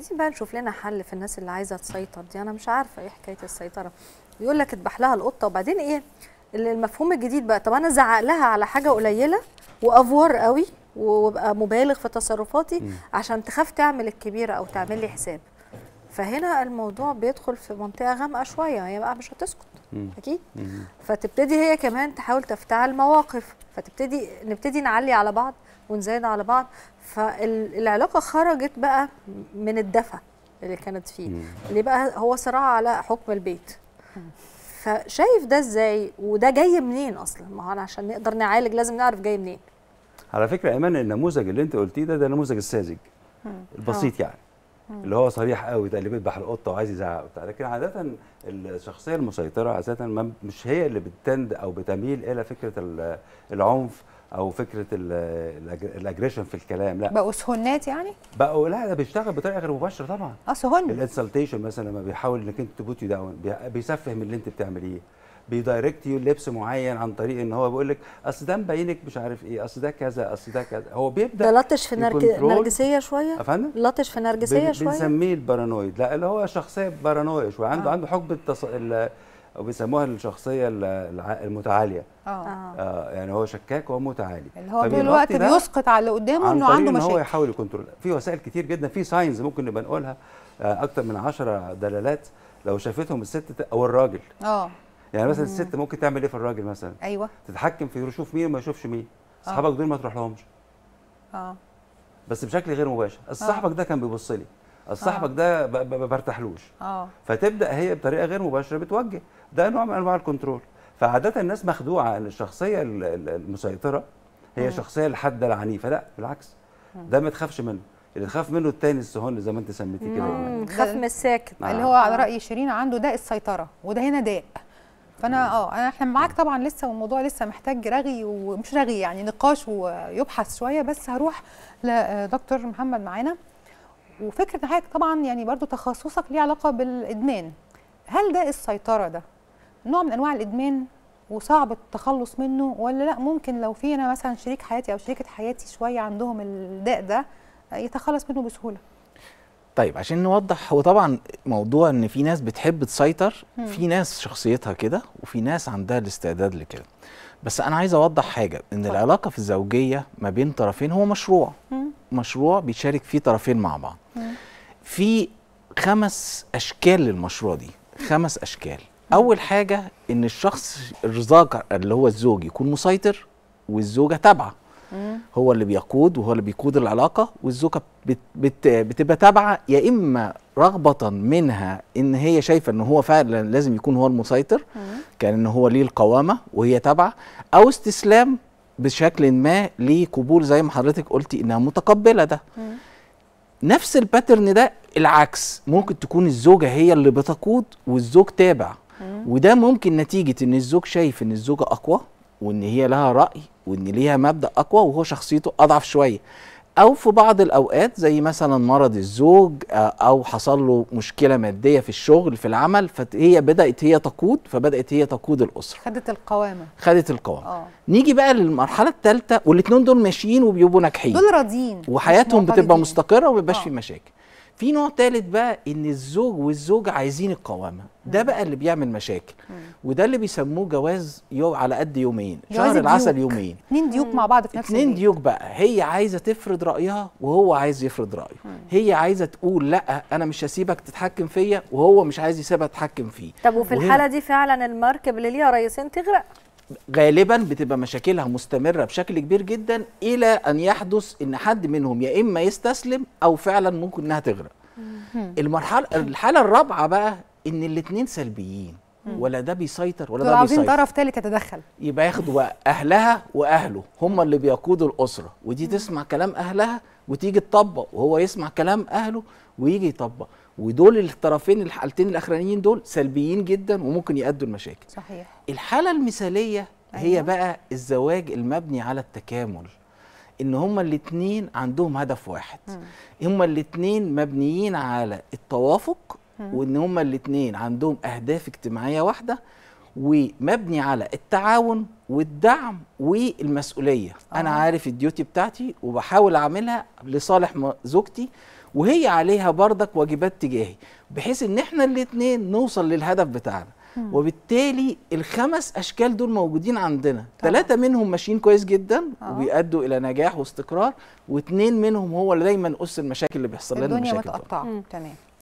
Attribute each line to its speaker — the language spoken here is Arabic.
Speaker 1: عايزين بقى نشوف لنا حل في الناس اللي عايزه تسيطر دي انا مش عارفه ايه حكايه السيطره يقول لك اذبح لها القطه وبعدين ايه المفهوم الجديد بقى طب انا ازعق لها على حاجه قليله وافور قوي وابقى مبالغ في تصرفاتي عشان تخاف تعمل الكبيره او تعمل لي حساب فهنا الموضوع بيدخل في منطقه غامقه شويه هي بقى مش هتسكت اكيد فتبتدي هي كمان تحاول تفتعل مواقف فتبتدي نبتدي نعلي على بعض ونزايد على بعض فالعلاقه خرجت بقى من الدفى اللي كانت فيه مم. اللي بقى هو صراع على حكم البيت مم. فشايف ده ازاي وده جاي منين اصلا ما هو عشان نقدر نعالج لازم نعرف جاي منين
Speaker 2: على فكره ايمان النموذج اللي انت قلتيه ده ده نموذج الساذج البسيط أوه. يعني اللي هو صريح قوي ده اللي بيذبح القطه وعايز يزعق وبتاع لكن عاده الشخصيه المسيطره عاده مش هي اللي بتند او بتميل الى فكره العنف او فكره الاجريشن في الكلام لا بقوا
Speaker 1: سهنات يعني
Speaker 2: بقوا لا ده بيشتغل بطريقه غير مباشره طبعا اه سهن الانسلتيشن مثلا لما بيحاول انك انت تبوت داون بيسفه من اللي انت بتعمليه بيدايركت يو لبس معين عن طريق ان هو بيقول لك اصل ده مبينك مش عارف ايه اصل ده كذا اصل ده كذا هو بيبدا ده لطش في نرجسيه شويه افندم
Speaker 1: لطش في نرجسيه شويه بنسميه
Speaker 2: البارانويد لا اللي هو شخصيه بارانويا شويه عنده آه. عنده حب التص... او بيسموها الشخصيه المتعاليه آه. آه. آه يعني هو شكاك ومتعالي اللي هو طول الوقت بيسقط
Speaker 1: على اللي قدامه انه عنده مشاكل هو
Speaker 2: يحاول يكونترول في وسائل كتير جدا في ساينز ممكن نبقى نقولها آه اكتر من 10 دلالات لو شافتهم الست او الراجل اه يعني مثلا الست ممكن تعمل ايه في الراجل مثلا ايوه تتحكم في يشوف مين وما يشوفش مين اصحابك آه. دول ما تروح لهمش اه بس بشكل غير مباشر آه. صاحبك ده كان بيبص لي آه. صاحبك ده ما برتاحلوش اه فتبدا هي بطريقه غير مباشره بتوجه ده نوع من انواع الكنترول فعاده الناس مخدوعه ان الشخصيه المسيطره هي مم. شخصيه الحاده العنيفه لا بالعكس ده ما تخافش منه اللي تخاف منه الثاني السهون زي ما انت سميتيه كده يعني. خاف من
Speaker 1: الساكت آه. اللي هو على راي شيرين عنده داء السيطره وده هنا داء فانا اه انا احنا معاك طبعا لسه والموضوع لسه محتاج رغي ومش رغي يعني نقاش ويبحث شويه بس هروح لدكتور آه، محمد معانا وفكره حضرتك طبعا يعني برضو تخصصك ليه علاقه بالادمان هل ده السيطره ده نوع من انواع الادمان وصعب التخلص منه ولا لا ممكن لو في انا مثلا شريك حياتي او شريكه حياتي شويه عندهم الداء ده يتخلص منه بسهوله طيب عشان نوضح هو طبعا موضوع ان في ناس بتحب تسيطر في ناس شخصيتها كده وفي ناس عندها الاستعداد لكده بس انا عايز اوضح حاجه ان طبعا. العلاقه في الزوجيه ما بين طرفين هو مشروع مم. مشروع بيشارك فيه طرفين مع بعض مم. في خمس اشكال للمشروع دي خمس اشكال مم. اول حاجه ان الشخص الرزاق اللي هو الزوج يكون مسيطر والزوجه تابعه هو اللي بيقود وهو اللي بيقود العلاقه والزوجه بتبقى تابعه يا اما رغبه منها ان هي شايفه ان هو فعلا لازم يكون هو المسيطر كان ان هو ليه القوامه وهي تابعه او استسلام بشكل ما لقبول زي ما حضرتك قلتي انها متقبله ده نفس الباترن ده العكس ممكن تكون الزوجه هي اللي بتقود والزوج تابع وده ممكن نتيجه ان الزوج شايف ان الزوجه اقوى وان هي لها راي وان ليها مبدا اقوى وهو شخصيته اضعف شويه او في بعض الاوقات زي مثلا مرض الزوج آه، او حصل له مشكله ماديه في الشغل في العمل فهي بدات هي تقود فبدات هي تقود الاسره خدت القوامه خدت القوامه أوه. نيجي بقى للمرحله الثالثه والاثنين دول ماشيين وبيبقوا ناجحين دول راضيين وحياتهم بتبقى مستقره وما بيبقاش آه. في مشاكل في نوع ثالث بقى ان الزوج والزوجه عايزين القوامه ده بقى اللي بيعمل مشاكل وده اللي بيسموه جواز يوم على قد يومين شهر العسل يومين اتنين ديوك مع بعض في نفس اتنين ديوك بقى هي عايزه تفرض رايها وهو عايز يفرض رايه هي عايزه تقول لا انا مش هسيبك تتحكم فيا وهو مش عايز يسيبها تتحكم فيه طب وفي الحاله دي فعلا المركب اللي ليها ريسين تغرق غالبا بتبقى مشاكلها مستمره بشكل كبير جدا الى ان يحدث ان حد منهم يا اما يستسلم او فعلا ممكن انها تغرق المرحله الحاله الرابعه بقى ان الاثنين سلبيين ولا ده بيسيطر ولا ده بيسيطر عاوزين طرف ثالث يتدخل يبقى ياخدوا اهلها واهله هم اللي بيقودوا الاسره ودي تسمع كلام اهلها وتيجي تطبق وهو يسمع كلام اهله ويجي يطبق ودول الطرفين الحالتين الاخرانيين دول سلبيين جدا وممكن يؤدوا لمشاكل صحيح الحاله المثاليه هي أيوة. بقى الزواج المبني على التكامل ان هما الاثنين عندهم هدف واحد هما الاثنين مبنيين على التوافق وان هما الاثنين عندهم اهداف اجتماعيه واحده ومبني على التعاون والدعم والمسؤوليه انا آه. عارف الديوتي بتاعتي وبحاول اعملها لصالح زوجتي وهي عليها بردك واجبات تجاهي بحيث ان احنا الاثنين نوصل للهدف بتاعنا وبالتالي الخمس اشكال دول موجودين عندنا ثلاثه منهم ماشيين كويس جدا آه. وبيؤدوا الى نجاح واستقرار واثنين منهم هو اللي دايما اس المشاكل اللي بيحصل لنا المشاكل الدنيا متقطعه
Speaker 2: تمام